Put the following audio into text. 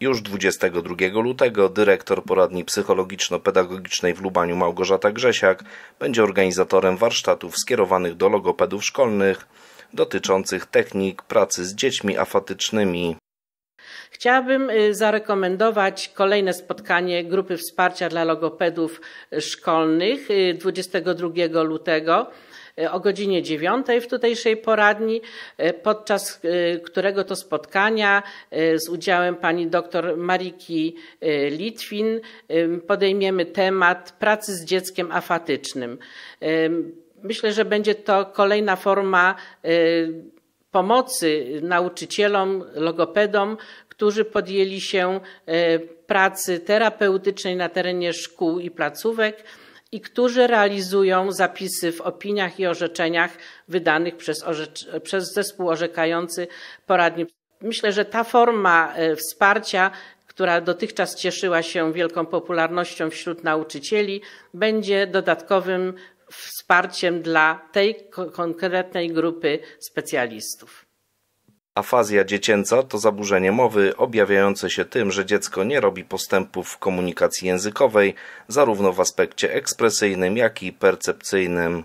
Już 22 lutego dyrektor poradni psychologiczno-pedagogicznej w Lubaniu Małgorzata Grzesiak będzie organizatorem warsztatów skierowanych do logopedów szkolnych dotyczących technik pracy z dziećmi afatycznymi. Chciałabym y, zarekomendować kolejne spotkanie grupy wsparcia dla logopedów szkolnych 22 y, lutego E, o godzinie 9 w tutejszej poradni, e, podczas e, którego to spotkania z udziałem pani dr Mariki Litwin podejmiemy temat pracy z dzieckiem afatycznym. Myślę, że będzie to kolejna forma pomocy nauczycielom, logopedom, którzy podjęli się pracy terapeutycznej na terenie szkół i placówek i którzy realizują zapisy w opiniach i orzeczeniach wydanych przez, orzecz, przez zespół orzekający poradni. Myślę, że ta forma e, wsparcia która dotychczas cieszyła się wielką popularnością wśród nauczycieli, będzie dodatkowym wsparciem dla tej konkretnej grupy specjalistów. Afazja dziecięca to zaburzenie mowy objawiające się tym, że dziecko nie robi postępów w komunikacji językowej, zarówno w aspekcie ekspresyjnym, jak i percepcyjnym.